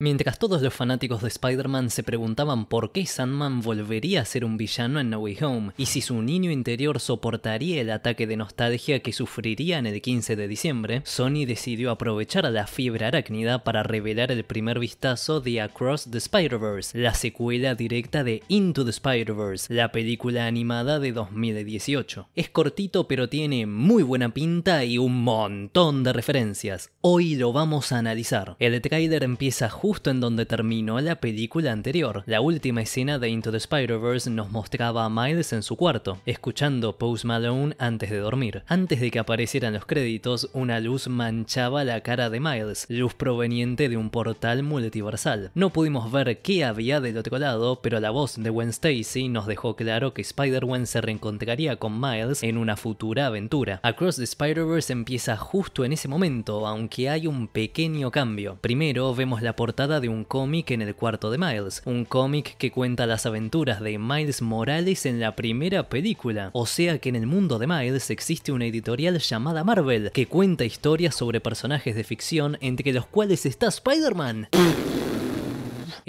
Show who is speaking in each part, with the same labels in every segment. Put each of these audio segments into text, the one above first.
Speaker 1: Mientras todos los fanáticos de Spider-Man se preguntaban por qué Sandman volvería a ser un villano en No Way Home y si su niño interior soportaría el ataque de nostalgia que sufriría en el 15 de diciembre, Sony decidió aprovechar a la fiebre arácnida para revelar el primer vistazo de Across the Spider-Verse, la secuela directa de Into the Spider-Verse, la película animada de 2018. Es cortito pero tiene muy buena pinta y un montón de referencias. Hoy lo vamos a analizar. El trailer empieza justo en donde terminó la película anterior. La última escena de Into the Spider-Verse nos mostraba a Miles en su cuarto, escuchando Post Malone antes de dormir. Antes de que aparecieran los créditos, una luz manchaba la cara de Miles, luz proveniente de un portal multiversal. No pudimos ver qué había del otro lado, pero la voz de Gwen Stacy nos dejó claro que spider wen se reencontraría con Miles en una futura aventura. Across the Spider-Verse empieza justo en ese momento, aunque hay un pequeño cambio. Primero vemos la portal de un cómic en el cuarto de Miles, un cómic que cuenta las aventuras de Miles Morales en la primera película. O sea que en el mundo de Miles existe una editorial llamada Marvel, que cuenta historias sobre personajes de ficción entre los cuales está Spider-Man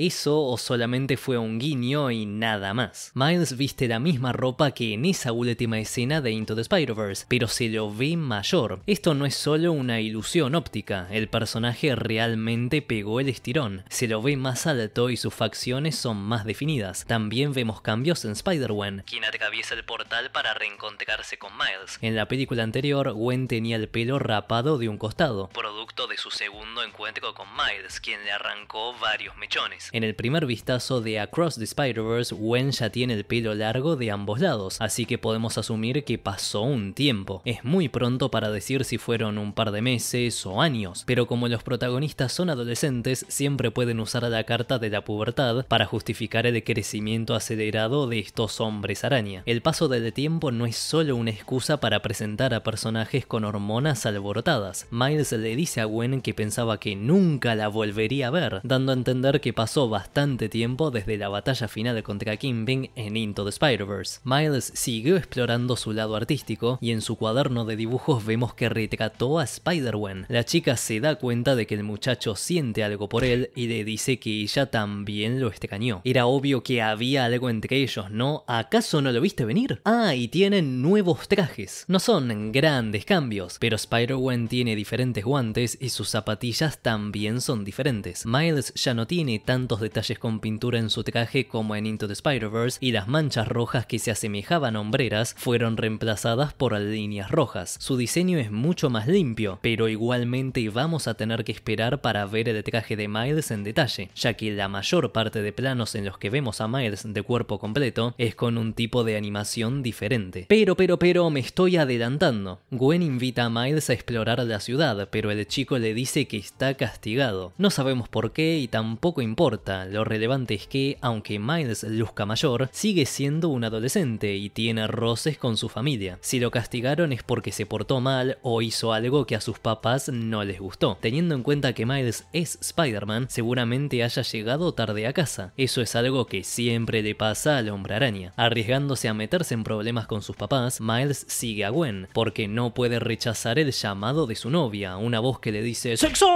Speaker 1: eso o solamente fue un guiño y nada más. Miles viste la misma ropa que en esa última escena de Into the Spider-Verse, pero se lo ve mayor. Esto no es solo una ilusión óptica, el personaje realmente pegó el estirón, se lo ve más alto y sus facciones son más definidas. También vemos cambios en Spider-Wen, quien atraviesa el portal para reencontrarse con Miles. En la película anterior, Gwen tenía el pelo rapado de un costado, producto de su segundo encuentro con Miles, quien le arrancó varios mechones. En el primer vistazo de Across the Spider-Verse, Gwen ya tiene el pelo largo de ambos lados, así que podemos asumir que pasó un tiempo. Es muy pronto para decir si fueron un par de meses o años, pero como los protagonistas son adolescentes, siempre pueden usar la carta de la pubertad para justificar el crecimiento acelerado de estos hombres araña. El paso del tiempo no es solo una excusa para presentar a personajes con hormonas alborotadas. Miles le dice a Gwen que pensaba que nunca la volvería a ver, dando a entender que pasó bastante tiempo desde la batalla final contra Kingpin en Into the Spider-Verse. Miles siguió explorando su lado artístico y en su cuaderno de dibujos vemos que retrató a spider wen La chica se da cuenta de que el muchacho siente algo por él y le dice que ella también lo extrañó. Era obvio que había algo entre ellos, ¿no? ¿Acaso no lo viste venir? Ah, y tienen nuevos trajes. No son grandes cambios, pero spider wen tiene diferentes guantes y sus zapatillas también son diferentes. Miles ya no tiene tan tantos detalles con pintura en su traje como en Into the Spider-Verse y las manchas rojas que se asemejaban a hombreras fueron reemplazadas por líneas rojas. Su diseño es mucho más limpio, pero igualmente vamos a tener que esperar para ver el traje de Miles en detalle, ya que la mayor parte de planos en los que vemos a Miles de cuerpo completo es con un tipo de animación diferente. Pero, pero, pero, me estoy adelantando. Gwen invita a Miles a explorar la ciudad, pero el chico le dice que está castigado. No sabemos por qué y tampoco importa lo relevante es que, aunque Miles luzca mayor, sigue siendo un adolescente y tiene roces con su familia. Si lo castigaron es porque se portó mal o hizo algo que a sus papás no les gustó. Teniendo en cuenta que Miles es Spider-Man, seguramente haya llegado tarde a casa. Eso es algo que siempre le pasa al hombre araña. Arriesgándose a meterse en problemas con sus papás, Miles sigue a Gwen, porque no puede rechazar el llamado de su novia, una voz que le dice ¡Sexo!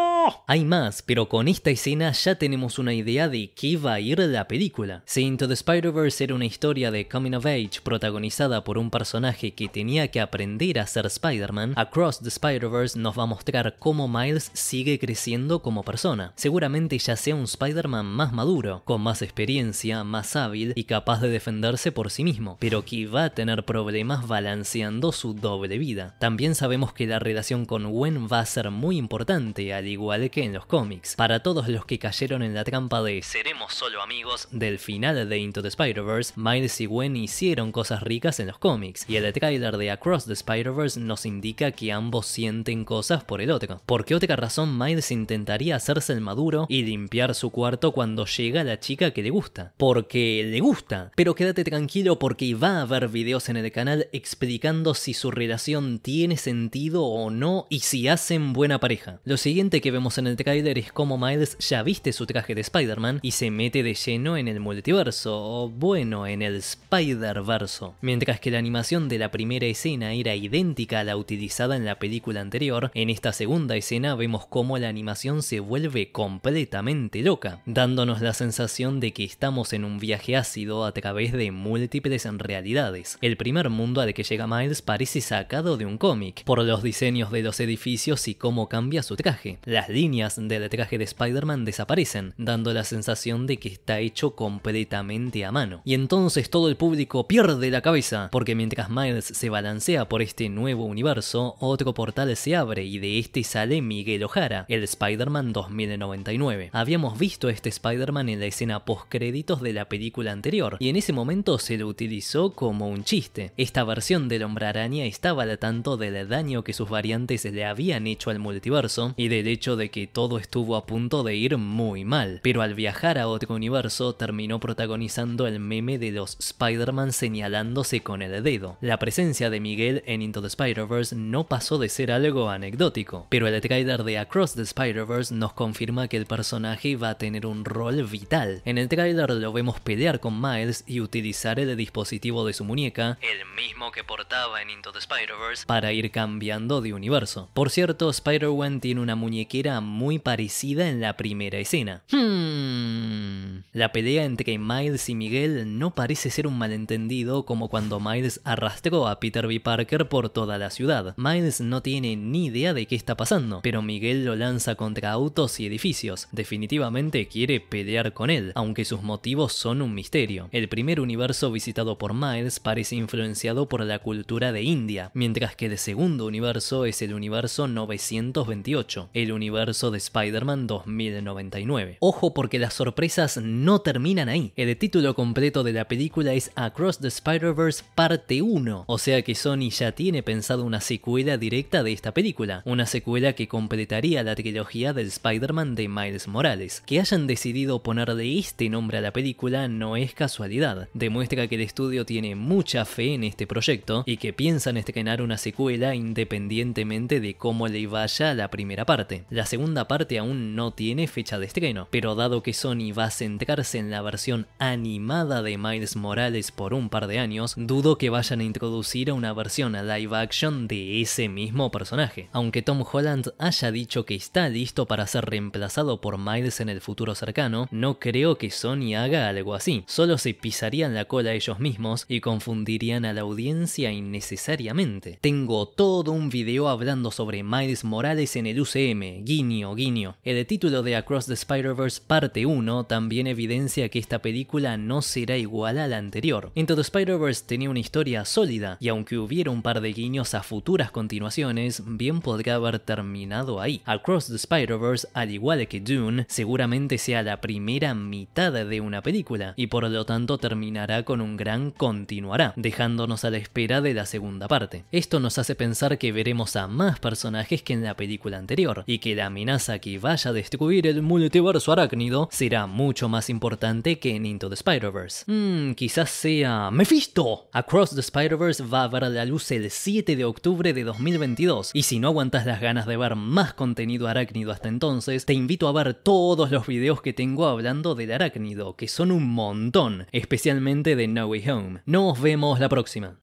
Speaker 1: Hay más, pero con esta escena ya tenemos una idea idea de qué iba a ir la película. Si Into the Spider-Verse era una historia de coming of age protagonizada por un personaje que tenía que aprender a ser Spider-Man, Across the Spider-Verse nos va a mostrar cómo Miles sigue creciendo como persona. Seguramente ya sea un Spider-Man más maduro, con más experiencia, más hábil y capaz de defenderse por sí mismo, pero que va a tener problemas balanceando su doble vida. También sabemos que la relación con Gwen va a ser muy importante, al igual que en los cómics. Para todos los que cayeron en la trampa de seremos solo amigos del final de Into the Spider-Verse, Miles y Gwen hicieron cosas ricas en los cómics, y el trailer de Across the Spider-Verse nos indica que ambos sienten cosas por el otro. Por qué otra razón Miles intentaría hacerse el maduro y limpiar su cuarto cuando llega la chica que le gusta. Porque le gusta. Pero quédate tranquilo porque va a haber videos en el canal explicando si su relación tiene sentido o no y si hacen buena pareja. Lo siguiente que vemos en el trailer es cómo Miles ya viste su traje de Spider y se mete de lleno en el multiverso, o bueno, en el Spider-Verso. Mientras que la animación de la primera escena era idéntica a la utilizada en la película anterior, en esta segunda escena vemos cómo la animación se vuelve completamente loca, dándonos la sensación de que estamos en un viaje ácido a través de múltiples realidades. El primer mundo al que llega Miles parece sacado de un cómic, por los diseños de los edificios y cómo cambia su traje. Las líneas del traje de Spider-Man desaparecen, dando la sensación de que está hecho completamente a mano. Y entonces todo el público pierde la cabeza, porque mientras Miles se balancea por este nuevo universo, otro portal se abre y de este sale Miguel O'Hara, el Spider-Man 2099. Habíamos visto este Spider-Man en la escena post-créditos de la película anterior, y en ese momento se lo utilizó como un chiste. Esta versión del Hombre Araña estaba al tanto del daño que sus variantes le habían hecho al multiverso y del hecho de que todo estuvo a punto de ir muy mal, pero al viajar a otro universo terminó protagonizando el meme de los Spider-Man señalándose con el dedo. La presencia de Miguel en Into the Spider-Verse no pasó de ser algo anecdótico, pero el trailer de Across the Spider-Verse nos confirma que el personaje va a tener un rol vital. En el trailer lo vemos pelear con Miles y utilizar el dispositivo de su muñeca, el mismo que portaba en Into the Spider-Verse, para ir cambiando de universo. Por cierto, Spider-Man tiene una muñequera muy parecida en la primera escena. Hmm. 嗯。La pelea entre Miles y Miguel no parece ser un malentendido como cuando Miles arrastró a Peter B. Parker por toda la ciudad. Miles no tiene ni idea de qué está pasando, pero Miguel lo lanza contra autos y edificios. Definitivamente quiere pelear con él, aunque sus motivos son un misterio. El primer universo visitado por Miles parece influenciado por la cultura de India, mientras que el segundo universo es el universo 928, el universo de Spider-Man 2099. Ojo porque las sorpresas no no terminan ahí. El título completo de la película es Across the Spider-Verse Parte 1, o sea que Sony ya tiene pensado una secuela directa de esta película, una secuela que completaría la trilogía del Spider-Man de Miles Morales. Que hayan decidido ponerle este nombre a la película no es casualidad, demuestra que el estudio tiene mucha fe en este proyecto y que piensan estrenar una secuela independientemente de cómo le vaya la primera parte. La segunda parte aún no tiene fecha de estreno, pero dado que Sony va a centrar en la versión animada de Miles Morales por un par de años, dudo que vayan a introducir a una versión a live action de ese mismo personaje. Aunque Tom Holland haya dicho que está listo para ser reemplazado por Miles en el futuro cercano, no creo que Sony haga algo así. Solo se pisarían la cola ellos mismos y confundirían a la audiencia innecesariamente. Tengo todo un video hablando sobre Miles Morales en el UCM, guiño, guiño. El título de Across the Spider-Verse parte 1 también evidencia evidencia que esta película no será igual a la anterior. Into the Spider-Verse tenía una historia sólida, y aunque hubiera un par de guiños a futuras continuaciones, bien podría haber terminado ahí. Across the Spider-Verse, al igual que Dune, seguramente sea la primera mitad de una película, y por lo tanto terminará con un gran continuará, dejándonos a la espera de la segunda parte. Esto nos hace pensar que veremos a más personajes que en la película anterior, y que la amenaza que vaya a destruir el multiverso arácnido será mucho más importante que en Into the Spider-Verse. Mmm, quizás sea Mephisto. Across the Spider-Verse va a ver a la luz el 7 de octubre de 2022, y si no aguantas las ganas de ver más contenido arácnido hasta entonces, te invito a ver todos los videos que tengo hablando del arácnido, que son un montón, especialmente de No Way Home. Nos vemos la próxima.